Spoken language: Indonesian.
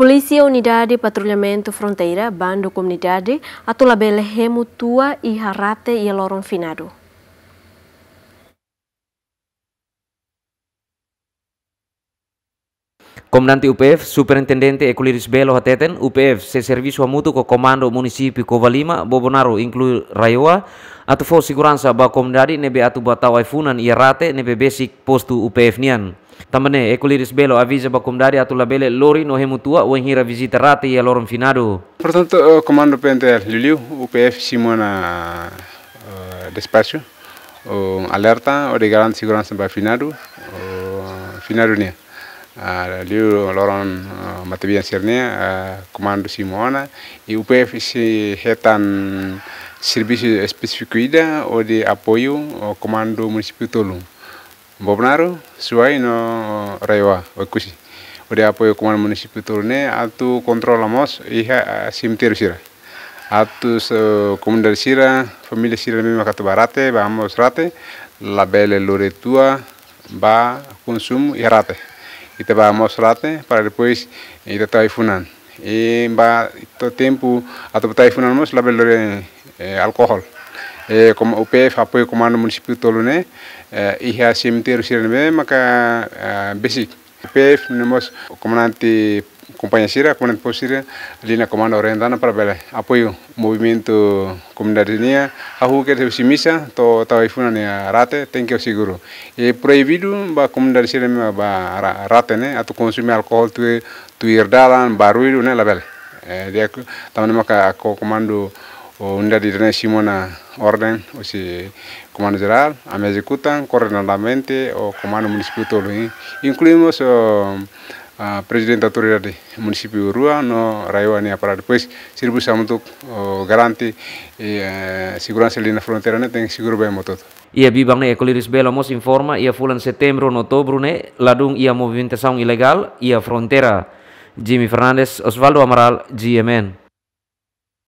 Polisi Unidade Patrulhamento Fronteira, Bando Comunidade, atula remo tua e harate e loron finado. Comandante UPF, Superintendente Eculiris Belo Hateten, UPF, se serviço a mútuo com comando município Covalima, Bobonaro, inclui Raioa, atu fo segurança ba comunidade nebe atu batau aifunan e rate nebe basic posto UPF nian. Tambane Eculiris Belo avisa ba comunidade atu labele lori no remutua ou enhira visita rate e lorum finado. Portanto, o comando PNTL, Liliu, UPF Simona uh, Despacio, uh, alerta o de garante segurança ba finado, uh, finado nian liu ah, loron ah, matabian sirnia ah, komando simona i UPF si hetan servisi spesifik ida ou de apoio komando comando municipal Tolum. Bobnaro, suai no rewa, wakusi. O di apoio komando comando municipal Tolum, atu controlamos iha cemitério sira. Atu comunidade sira, família sira mesmo barate vamos rate, labele loretua, ba consumo e rate. Ita va a mostrarte para después ita taifunan. Y va todo tiempo a tu taifunan mos la velore alcohol. Como UPF apoyo comando municipio tolune, hija cementerio sirene maka basic. UPF nemos comandante companhia Sira, Comandante Posira, ali na Comando Orientana para bela apoio movimento comunidade nia, a rua que se missa, o tawaifuna ni rate, tem que seguro. E proibido ba comunidade Sira ba rate, né, a tu consumir alcohol tu tu irdalan barulho, né, label. Eh, dia também maka ko comando unidad internacional Simona orden o si comando general a me ejecutan coordinadamente o comando municipal incluimos o, uh, ah, presidente autoridade município Rua no Raiwane para depois servir sama untuk uh, garanti e, uh, segurança ali na fronteira né tem seguro bem Ia bibang ne ekoliris bela mos informa ia fulan setembro no outubro ne ladung ia movimentação ilegal ia frontera Jimmy Fernandes Osvaldo Amaral GMN